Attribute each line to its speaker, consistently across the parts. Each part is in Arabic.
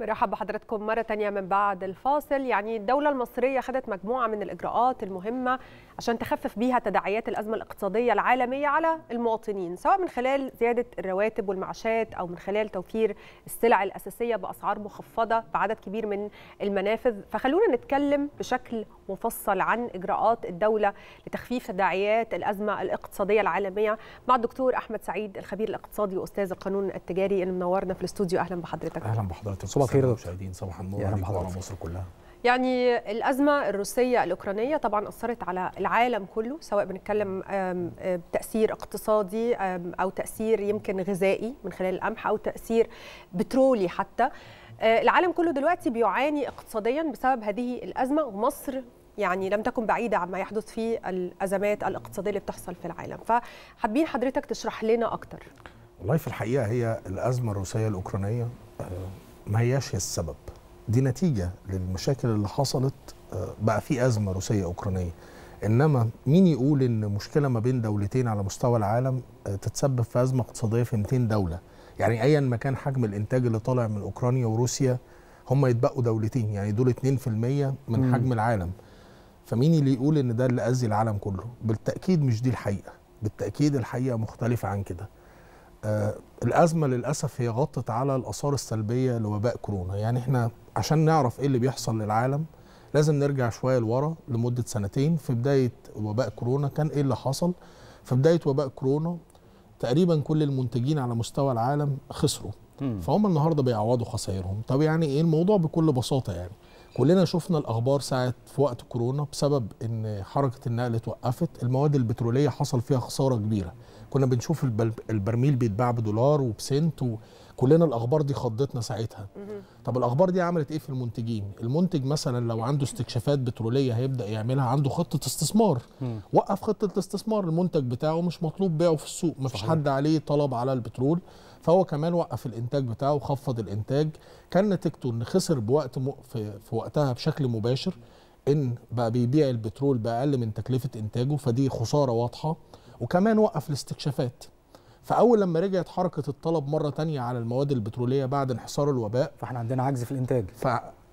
Speaker 1: مرحبا بحضراتكم مرة تانية من بعد الفاصل يعني الدولة المصرية خدت مجموعة من الإجراءات المهمة عشان تخفف بيها تداعيات الأزمة الاقتصادية العالمية على المواطنين سواء من خلال زيادة الرواتب والمعاشات أو من خلال توفير السلع الأساسية بأسعار مخفضة بعدد كبير من المنافذ فخلونا نتكلم بشكل مفصل عن إجراءات الدولة لتخفيف تداعيات الأزمة الاقتصادية العالمية مع الدكتور أحمد سعيد الخبير الاقتصادي وأستاذ القانون التجاري اللي منورنا في الاستوديو أهلا بحضرتك أهلا
Speaker 2: بحضرتك الله خير المشاهدين صباح النور عليكم مصر
Speaker 1: كلها يعني الأزمة الروسية الأوكرانية طبعا أثرت على العالم كله سواء بنتكلم آه، تأثير اقتصادي أو تأثير يمكن غذائي من خلال القمح أو تأثير بترولي حتى آه، العالم كله دلوقتي بيعاني اقتصاديا بسبب هذه الأزمة ومصر يعني لم تكن بعيدة عما يحدث في الأزمات الاقتصادية اللي بتحصل في العالم فحابين حضرتك تشرح لنا أكتر
Speaker 2: والله في الحقيقة هي الأزمة الروسية الأوكرانية آه، ما هياش هي السبب دي نتيجة للمشاكل اللي حصلت آه، بقى في أزمة روسية أوكرانية إنما مين يقول إن مشكلة ما بين دولتين على مستوى العالم آه، تتسبب في أزمة اقتصادية في 200 دولة يعني أيا ما كان حجم الإنتاج اللي طالع من أوكرانيا وروسيا هم يتبقوا دولتين يعني دول 2% من حجم العالم فمين اللي يقول إن ده اللي أذي العالم كله بالتأكيد مش دي الحقيقة بالتأكيد الحقيقة مختلفة عن كده آه، الازمه للاسف هي غطت على الاثار السلبيه لوباء كورونا يعني احنا عشان نعرف ايه اللي بيحصل للعالم لازم نرجع شويه لورا لمده سنتين في بدايه وباء كورونا كان ايه اللي حصل في بدايه وباء كورونا تقريبا كل المنتجين على مستوى العالم خسروا فهم النهارده بيعوضوا خسائرهم طب يعني ايه الموضوع بكل بساطه يعني كلنا شفنا الاخبار ساعه في وقت كورونا بسبب ان حركه النقل اتوقفت المواد البتروليه حصل فيها خساره كبيره كنا بنشوف البرميل بيتباع بدولار وبسنت وكلنا الاخبار دي خضتنا ساعتها طب الاخبار دي عملت ايه في المنتجين المنتج مثلا لو عنده استكشافات بتروليه هيبدا يعملها عنده خطه استثمار وقف خطه الاستثمار المنتج بتاعه مش مطلوب بيعه في السوق مفيش حد عليه طلب على البترول فهو كمان وقف الانتاج بتاعه وخفض الانتاج كان نتيجته ان خسر بوقت م... في... في وقتها بشكل مباشر ان بقى بيبيع البترول باقل من تكلفه انتاجه فدي خساره واضحه وكمان وقف الاستكشافات فاول لما رجعت حركه الطلب مره تانية على المواد البتروليه بعد انحصار الوباء فاحنا عندنا عجز في الانتاج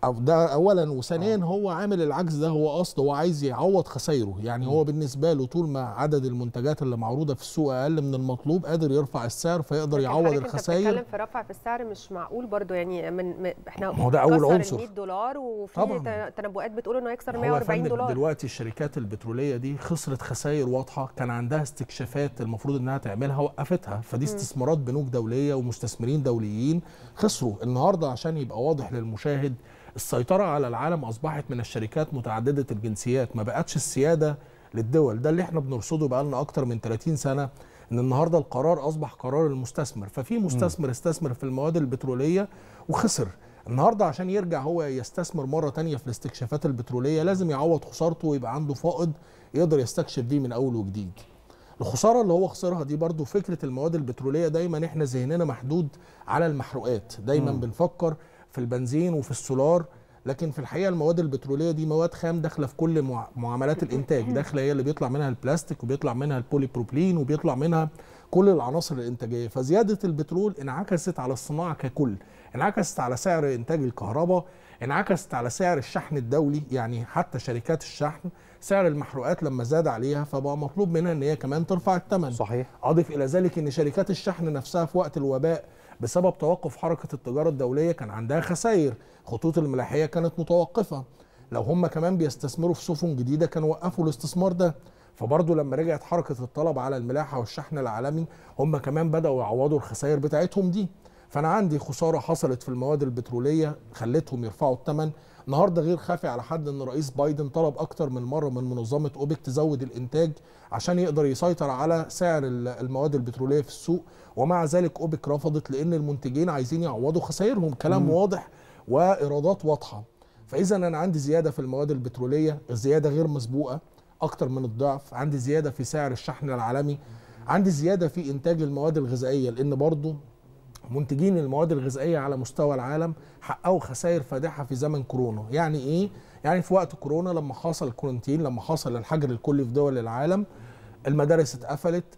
Speaker 2: او ده اولا وثانيا آه. هو عامل العجز ده هو قصده هو عايز يعوض خسايره يعني م. هو بالنسبه له طول ما عدد المنتجات اللي معروضه في السوق اقل من المطلوب قادر يرفع السعر فيقدر يعوض الخسائر انت في
Speaker 1: رفع في السعر مش معقول برضه يعني من احنا ما هو ده اول عنصر 100 دولار وفي طبعاً. تنبؤات بتقول انه هيكسر 140 دولار
Speaker 2: دلوقتي الشركات البتروليه دي خسرت خسائر واضحه كان عندها استكشافات المفروض انها تعملها وقفتها فدي استثمارات بنوك دوليه ومستثمرين دوليين خسروا النهارده عشان يبقى واضح للمشاهد السيطرة على العالم أصبحت من الشركات متعددة الجنسيات ما بقتش السيادة للدول ده اللي احنا بنرصده بقالنا أكتر من 30 سنة ان النهارده القرار اصبح قرار المستثمر ففي مستثمر استثمر في المواد البتروليه وخسر النهارده عشان يرجع هو يستثمر مره تانية في الاستكشافات البتروليه لازم يعوض خسارته ويبقى عنده فائض يقدر يستكشف بيه من اول وجديد الخساره اللي هو خسرها دي برضو فكره المواد البتروليه دايما احنا ذهننا محدود على المحروقات دايما م. بنفكر في البنزين وفي السولار لكن في الحقيقه المواد البتروليه دي مواد خام داخله في كل معاملات الانتاج داخله هي اللي بيطلع منها البلاستيك وبيطلع منها البولي بروبلين وبيطلع منها كل العناصر الانتاجيه فزياده البترول انعكست على الصناعه ككل انعكست على سعر انتاج الكهرباء انعكست على سعر الشحن الدولي يعني حتى شركات الشحن سعر المحروقات لما زاد عليها فبقى مطلوب منها ان هي كمان ترفع الثمن صحيح اضف الى ذلك ان شركات الشحن نفسها في وقت الوباء بسبب توقف حركه التجاره الدوليه كان عندها خسائر خطوط الملاحيه كانت متوقفه لو هم كمان بيستثمروا في سفن جديده كانوا وقفوا الاستثمار ده فبرضه لما رجعت حركه الطلب على الملاحه والشحن العالمي هم كمان بداوا يعوضوا الخسائر بتاعتهم دي فانا عندي خساره حصلت في المواد البتروليه خلتهم يرفعوا الثمن النهارده غير خافي على حد ان رئيس بايدن طلب اكتر من مره من منظمه اوبك تزود الانتاج عشان يقدر يسيطر على سعر المواد البتروليه في السوق ومع ذلك اوبك رفضت لان المنتجين عايزين يعوضوا خسائرهم كلام واضح وايرادات واضحه فاذا انا عندي زياده في المواد البتروليه الزياده غير مسبوقه اكتر من الضعف عندي زياده في سعر الشحن العالمي عندي زياده في انتاج المواد الغذائيه لان برضه منتجين المواد الغذائيه على مستوى العالم حققوا خسائر فادحه في زمن كورونا يعني ايه يعني في وقت كورونا لما حصل الكورنتين لما حصل الحجر الكلي في دول العالم المدارس اتقفلت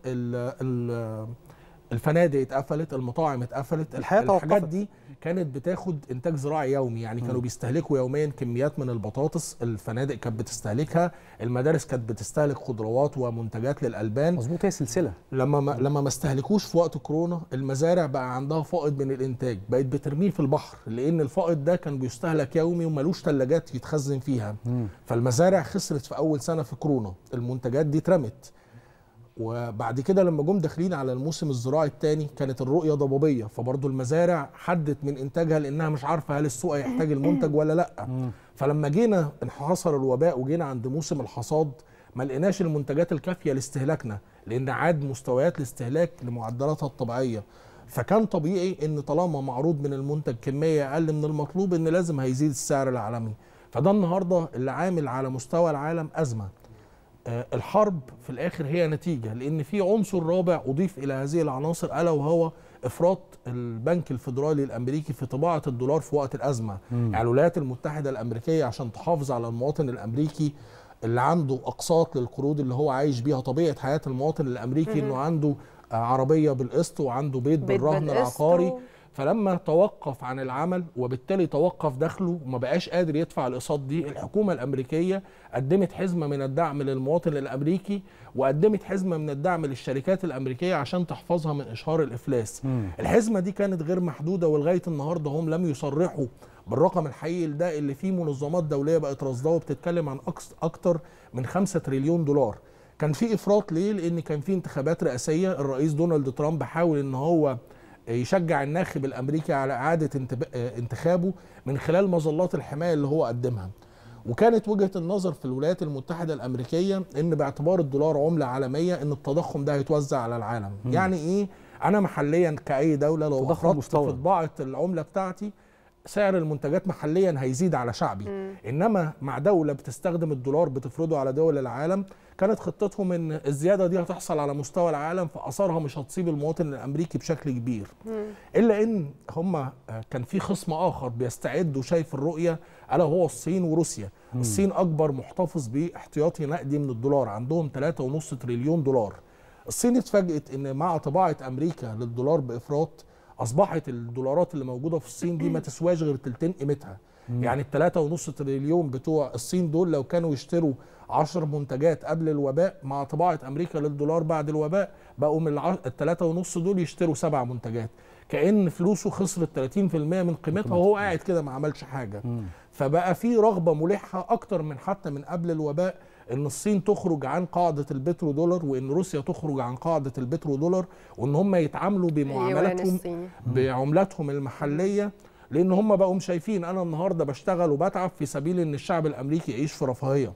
Speaker 2: الفنادق اتقفلت المطاعم اتقفلت الحياه الحاجات دي كانت بتاخد انتاج زراعي يومي يعني كانوا بيستهلكوا يوميا كميات من البطاطس الفنادق كانت بتستهلكها المدارس كانت بتستهلك خضروات ومنتجات للالبان مظبوط هي سلسله لما ما لما ما استهلكوش في وقت كورونا المزارع بقى عندها فائض من الانتاج بقت بترميه في البحر لان الفائض ده كان بيستهلك يومي وملوش ثلاجات يتخزن فيها م. فالمزارع خسرت في اول سنه في كورونا المنتجات دي اترمت وبعد كده لما جم داخلين على الموسم الزراعي الثاني كانت الرؤيه ضبابيه فبرضه المزارع حدت من انتاجها لانها مش عارفه هل السوق هيحتاج المنتج ولا لا فلما جينا انحصر الوباء وجينا عند موسم الحصاد ما لقيناش المنتجات الكافيه لاستهلاكنا لان عاد مستويات الاستهلاك لمعدلاتها الطبيعيه فكان طبيعي ان طالما معروض من المنتج كميه اقل من المطلوب ان لازم هيزيد السعر العالمي فده النهارده اللي عامل على مستوى العالم ازمه آه، الحرب في الاخر هي نتيجه لان في عنصر رابع اضيف الى هذه العناصر الا وهو افراط البنك الفيدرالي الامريكي في طباعه الدولار في وقت الازمه مم. يعني الولايات المتحده الامريكيه عشان تحافظ على المواطن الامريكي اللي عنده اقساط للقروض اللي هو عايش بيها طبيعه حياه المواطن الامريكي مم. انه عنده آه، عربيه بالقسط وعنده بيت, بيت بالرهن العقاري فلما توقف عن العمل وبالتالي توقف دخله وما بقاش قادر يدفع الاقساط دي الحكومه الامريكيه قدمت حزمه من الدعم للمواطن الامريكي وقدمت حزمه من الدعم للشركات الامريكيه عشان تحفظها من اشهار الافلاس مم. الحزمه دي كانت غير محدوده ولغايه النهارده هم لم يصرحوا بالرقم الحقيقي ده اللي فيه منظمات دوليه بقت رصداه وبتتكلم عن اكثر من 5 تريليون دولار كان في افراط ليه لان كان في انتخابات رئاسيه الرئيس دونالد ترامب حاول ان هو يشجع الناخب الامريكي على اعاده آه، انتخابه من خلال مظلات الحمايه اللي هو قدمها وكانت وجهه النظر في الولايات المتحده الامريكيه ان باعتبار الدولار عمله عالميه ان التضخم ده هيتوزع على العالم م. يعني ايه انا محليا كاي دوله لو اخرجت في طباعه العمله بتاعتي سعر المنتجات محليا هيزيد على شعبي م. انما مع دوله بتستخدم الدولار بتفرضه على دول العالم كانت خطتهم ان الزياده دي هتحصل على مستوى العالم فاثارها مش هتصيب المواطن الامريكي بشكل كبير م. الا ان هم آه، كان في خصم اخر بيستعد وشايف الرؤيه الا هو الصين وروسيا م. الصين اكبر محتفظ باحتياطي نقدي من الدولار عندهم 3.5 تريليون دولار الصين اتفاجئت ان مع طباعه امريكا للدولار بافراط اصبحت الدولارات اللي موجوده في الصين دي ما تسواش غير تلتين قيمتها يعني التلاتة ونص تريليون بتوع الصين دول لو كانوا يشتروا 10 منتجات قبل الوباء مع طباعة أمريكا للدولار بعد الوباء بقوا من التلاتة ونص دول يشتروا سبع منتجات كأن فلوسه خسرت 30% من قيمتها وهو قاعد كده ما عملش حاجة فبقى في رغبة ملحة أكتر من حتى من قبل الوباء ان الصين تخرج عن قاعده البترو دولار وان روسيا تخرج عن قاعده البترو دولار وان هم يتعاملوا أيوة، بمعاملاتهم بعملاتهم المحليه لان هم بقوا شايفين انا النهارده بشتغل وبتعب في سبيل ان الشعب الامريكي يعيش في رفاهيه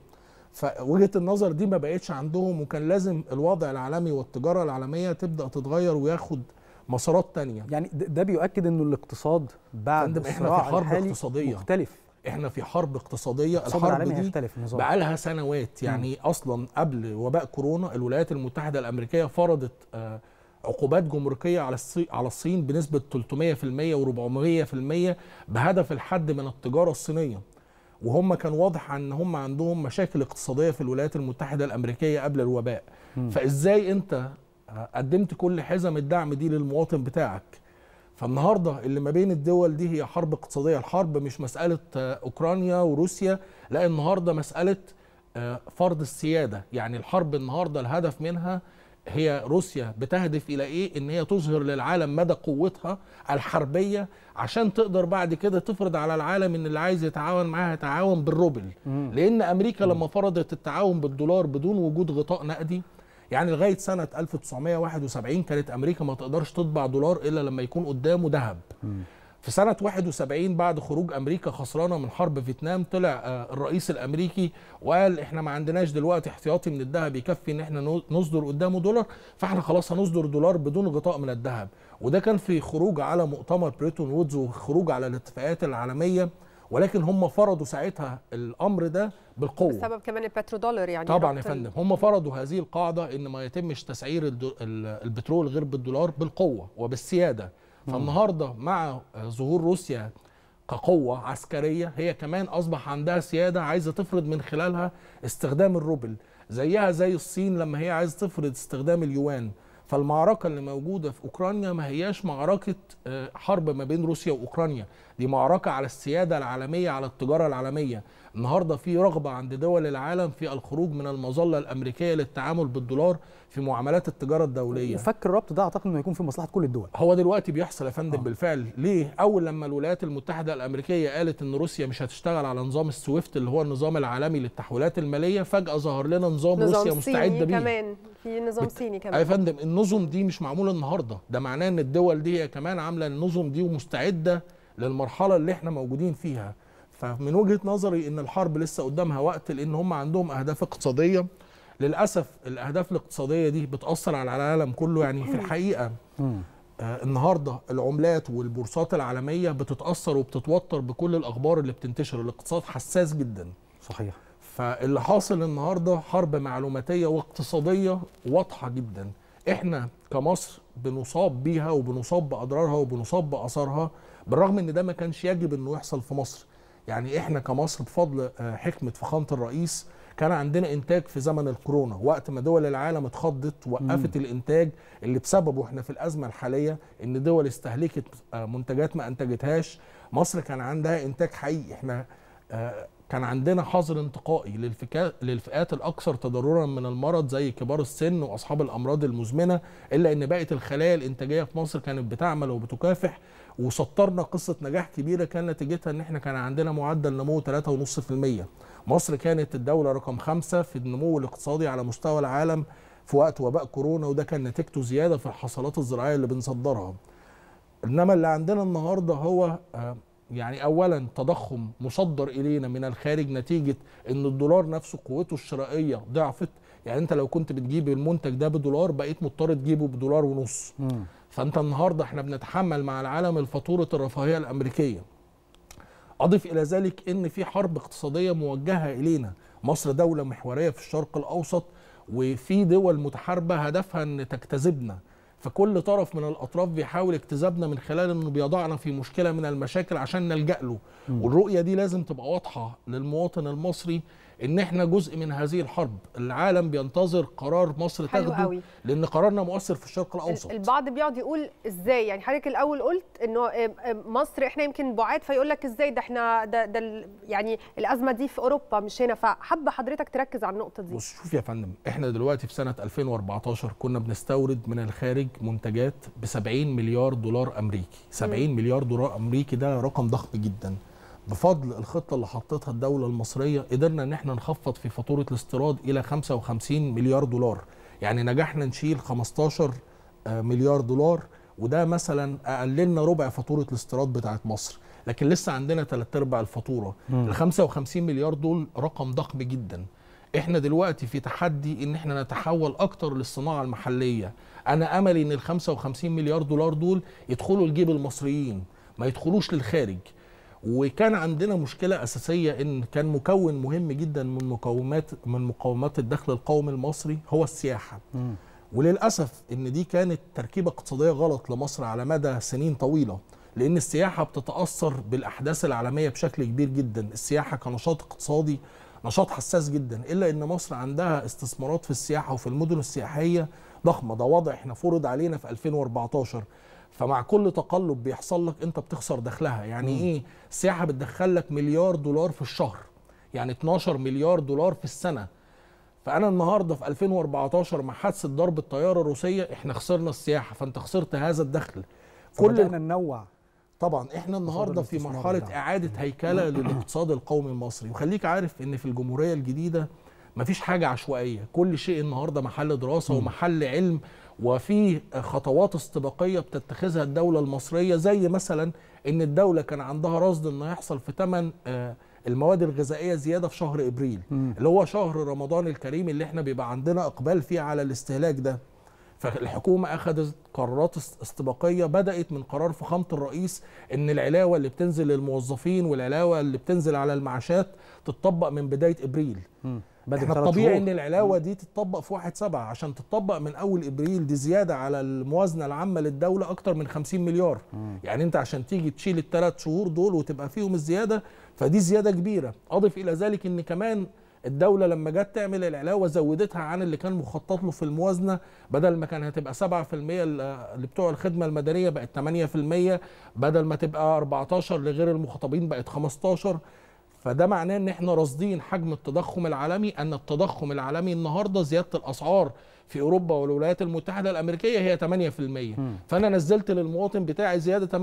Speaker 2: فوجهه النظر دي ما بقتش عندهم وكان لازم الوضع العالمي والتجاره العالميه تبدا تتغير وياخد مسارات تانية يعني ده بيؤكد انه الاقتصاد بعد الصراع احنا في حرب اقتصاديه مختلف احنا في حرب اقتصاديه الحرب دي بقى لها سنوات يعني م. اصلا قبل وباء كورونا الولايات المتحده الامريكيه فرضت آه، عقوبات جمركيه على على الصين بنسبه 300% و400% بهدف الحد من التجاره الصينيه وهم كان واضح ان هم عندهم مشاكل اقتصاديه في الولايات المتحده الامريكيه قبل الوباء م. فازاي انت آه، قدمت كل حزم الدعم دي للمواطن بتاعك فالنهارده اللي ما بين الدول دي هي حرب اقتصاديه الحرب مش مساله آه، اوكرانيا وروسيا لا النهارده مساله آه، فرض السياده يعني الحرب النهارده الهدف منها هي روسيا بتهدف الى ايه ان هي تظهر للعالم مدى قوتها الحربيه عشان تقدر بعد كده تفرض على العالم ان اللي عايز يتعاون معاها يتعاون بالروبل لان امريكا لما فرضت التعاون بالدولار بدون وجود غطاء نقدي يعني لغايه سنه 1971 كانت امريكا ما تقدرش تطبع دولار الا لما يكون قدامه ذهب في سنة 71 بعد خروج أمريكا خسرانة من حرب فيتنام طلع آه، الرئيس الأمريكي وقال إحنا ما عندناش دلوقتي احتياطي من الذهب يكفي إن إحنا نصدر قدامه دولار فإحنا خلاص هنصدر دولار بدون غطاء من الذهب وده كان في خروج على مؤتمر بريتون وودز وخروج على الاتفاقات العالمية ولكن هم فرضوا ساعتها الامر ده بالقوه
Speaker 1: بسبب كمان البترو دولار يعني طبعا يا فندم
Speaker 2: هم فرضوا هذه القاعده ان ما يتمش تسعير البترول غير بالدولار بالقوه وبالسياده فالنهارده مع ظهور روسيا كقوة عسكرية هي كمان أصبح عندها سيادة عايزة تفرض من خلالها استخدام الروبل زيها زي الصين لما هي عايزة تفرض استخدام اليوان فالمعركه اللي موجوده في اوكرانيا ما هياش معركه آه، حرب ما بين روسيا واوكرانيا دي معركه على السياده العالميه على التجاره العالميه النهارده في رغبه عند دول العالم في الخروج من المظله الامريكيه للتعامل بالدولار في معاملات التجاره الدوليه وفك الربط ده اعتقد انه يكون في مصلحه كل الدول هو دلوقتي بيحصل يا فندم آه. بالفعل ليه اول لما الولايات المتحده الامريكيه قالت ان روسيا مش هتشتغل على نظام السويفت اللي هو النظام العالمي للتحويلات الماليه فجاه ظهر لنا نظام, نظام روسيا مستعده بيه
Speaker 1: كمان في نظام صيني كمان يا فندم
Speaker 2: النظم دي مش معموله النهارده ده معناه ان الدول دي هي كمان عامله النظم دي ومستعده للمرحله اللي احنا موجودين فيها فمن وجهه نظري ان الحرب لسه قدامها وقت لان هم عندهم اهداف اقتصاديه للاسف الاهداف الاقتصاديه دي بتاثر على العالم كله يعني في الحقيقه آه، النهارده العملات والبورصات العالميه بتتاثر وبتتوتر بكل الاخبار اللي بتنتشر الاقتصاد حساس جدا صحيح فاللي حاصل النهارده حرب معلوماتيه واقتصاديه واضحه جدا احنا كمصر بنصاب بيها وبنصاب باضرارها وبنصاب باثارها بالرغم ان ده ما كانش يجب انه يحصل في مصر يعني احنا كمصر بفضل آه، حكمه فخامه الرئيس كان عندنا انتاج في زمن الكورونا وقت ما دول العالم اتخضت وقفت مم. الانتاج اللي بسببه احنا في الازمه الحاليه ان دول استهلكت آه، منتجات ما انتجتهاش مصر كان عندها انتاج حقيقي احنا آه، كان عندنا حظر انتقائي للفئات الاكثر تضررا من المرض زي كبار السن واصحاب الامراض المزمنه الا ان بقيه الخلايا الانتاجيه في مصر كانت بتعمل وبتكافح وسطرنا قصه نجاح كبيره كان نتيجتها ان احنا كان عندنا معدل نمو 3.5% مصر كانت الدوله رقم خمسة في النمو الاقتصادي على مستوى العالم في وقت وباء كورونا وده كان نتيجته زياده في الحصلات الزراعيه اللي بنصدرها انما اللي عندنا النهارده هو آه، يعني اولا تضخم مصدر الينا من الخارج نتيجه ان الدولار نفسه قوته الشرائيه ضعفت يعني انت لو كنت بتجيب المنتج ده بدولار بقيت مضطر تجيبه بدولار ونص م. فانت النهارده احنا بنتحمل مع العالم الفاتوره الرفاهيه الامريكيه اضف الى ذلك ان في حرب اقتصاديه موجهه الينا مصر دوله محوريه في الشرق الاوسط وفي دول متحاربه هدفها ان تجتذبنا فكل طرف من الاطراف بيحاول اكتذابنا من خلال انه بيضعنا في مشكله من المشاكل عشان نلجا له والرؤيه دي لازم تبقى واضحه للمواطن المصري ان احنا جزء من هذه الحرب العالم بينتظر قرار مصر تاخده قوي. لان قرارنا مؤثر في الشرق الاوسط
Speaker 1: البعض بيقعد يقول ازاي يعني حضرتك الاول قلت انه آه، آه، مصر احنا يمكن بعاد فيقول لك ازاي ده احنا ده, ده يعني الازمه دي في اوروبا مش هنا فحب حضرتك تركز على النقطه دي بص
Speaker 2: شوف يا فندم احنا دلوقتي في سنه 2014 كنا بنستورد من الخارج منتجات ب 70 مليار دولار امريكي 70 م. مليار دولار امريكي ده رقم ضخم جدا بفضل الخطه اللي حطتها الدوله المصريه قدرنا ان احنا نخفض في فاتوره الاستيراد الى 55 مليار دولار يعني نجحنا نشيل 15 آه، مليار دولار وده مثلا قللنا ربع فاتوره الاستيراد بتاعت مصر لكن لسه عندنا ثلاث ارباع الفاتوره ال 55 مليار دول رقم ضخم جدا احنا دلوقتي في تحدي ان احنا نتحول اكتر للصناعه المحليه انا املي ان ال 55 مليار دولار دول يدخلوا لجيب المصريين ما يدخلوش للخارج وكان عندنا مشكله اساسيه ان كان مكون مهم جدا من مقومات من مقومات الدخل القومي المصري هو السياحه م. وللاسف ان دي كانت تركيبه اقتصاديه غلط لمصر على مدى سنين طويله لان السياحه بتتاثر بالاحداث العالميه بشكل كبير جدا السياحه كنشاط اقتصادي نشاط حساس جدا الا ان مصر عندها استثمارات في السياحه وفي المدن السياحيه ضخمه ده وضع احنا فرض علينا في 2014 فمع كل تقلب بيحصل لك انت بتخسر دخلها يعني مم. ايه السياحه بتدخل لك مليار دولار في الشهر يعني 12 مليار دولار في السنه فانا النهارده في 2014 مع حادثه ضرب الطياره الروسيه احنا خسرنا السياحه فانت خسرت هذا الدخل كل ننوع طبعا احنا النهارده في مرحله اعاده هيكله للاقتصاد القومي المصري وخليك عارف ان في الجمهوريه الجديده مفيش حاجه عشوائيه كل شيء النهارده محل دراسه ومحل علم وفي خطوات استباقيه بتتخذها الدوله المصريه زي مثلا ان الدوله كان عندها رصد ان هيحصل في ثمن آه، المواد الغذائيه زياده في شهر ابريل م. اللي هو شهر رمضان الكريم اللي احنا بيبقى عندنا اقبال فيه على الاستهلاك ده فالحكومه اخذت قرارات استباقيه بدات من قرار فخامه الرئيس ان العلاوه اللي بتنزل للموظفين والعلاوه اللي بتنزل على المعاشات تطبق من بدايه ابريل م. بدري احنا الطبيعي ان العلاوه دي تتطبق في 1 7 عشان تتطبق من اول ابريل دي زياده على الموازنه العامه للدوله اكتر من 50 مليار مم. يعني انت عشان تيجي تشيل الثلاث شهور دول وتبقى فيهم الزياده فدي زياده كبيره اضف الى ذلك ان كمان الدولة لما جت تعمل العلاوة زودتها عن اللي كان مخطط له في الموازنة بدل ما كان هتبقى 7% اللي بتوع الخدمة المدنية بقت 8% بدل ما تبقى 14 لغير المخاطبين بقت 15 فده معناه ان احنا راصدين حجم التضخم العالمي ان التضخم العالمي النهارده زياده الاسعار في اوروبا والولايات المتحده الامريكيه هي 8% م. فانا نزلت للمواطن بتاعي زياده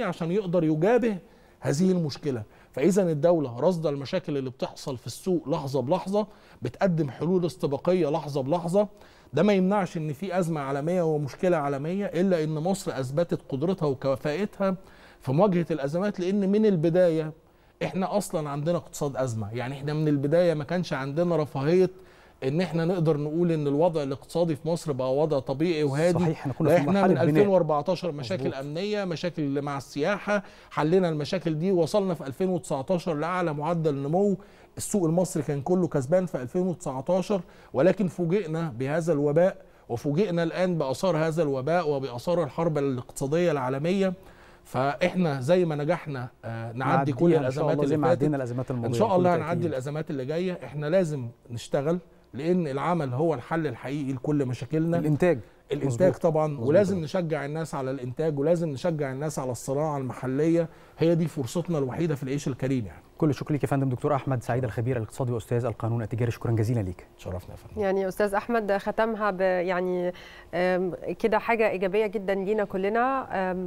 Speaker 2: 8% عشان يقدر يجابه هذه المشكله فاذا الدوله راصده المشاكل اللي بتحصل في السوق لحظه بلحظه بتقدم حلول استباقيه لحظه بلحظه ده ما يمنعش ان في ازمه عالميه ومشكله عالميه الا ان مصر اثبتت قدرتها وكفاءتها في مواجهه الازمات لان من البدايه احنا اصلا عندنا اقتصاد ازمه يعني احنا من البدايه ما كانش عندنا رفاهيه ان احنا نقدر نقول ان الوضع الاقتصادي في مصر بقى وضع طبيعي وهادي صحيح احنا كنا احنا من 2014 مشاكل مزبوط. امنيه مشاكل مع السياحه حلينا المشاكل دي وصلنا في 2019 لاعلى معدل نمو السوق المصري كان كله كسبان في 2019 ولكن فوجئنا بهذا الوباء وفوجئنا الان باثار هذا الوباء وباثار الحرب الاقتصاديه العالميه فاحنا زي ما نجحنا آه، نعدي كل يعني الازمات اللي فاتت الازمات ان شاء الله هنعدي الازمات اللي جايه احنا لازم نشتغل لان العمل هو الحل الحقيقي لكل مشاكلنا الانتاج الانتاج طبعا مزبوط. ولازم نشجع الناس على الانتاج ولازم نشجع الناس على الصناعه المحليه هي دي فرصتنا الوحيده في العيش الكريم يعني كل الشكر ليك يا فندم دكتور احمد سعيد
Speaker 1: الخبير الاقتصادي واستاذ القانون التجاري شكرا جزيلا ليك شرفنا يا فندم يعني استاذ احمد ختمها يعني كده حاجه ايجابيه جدا لينا كلنا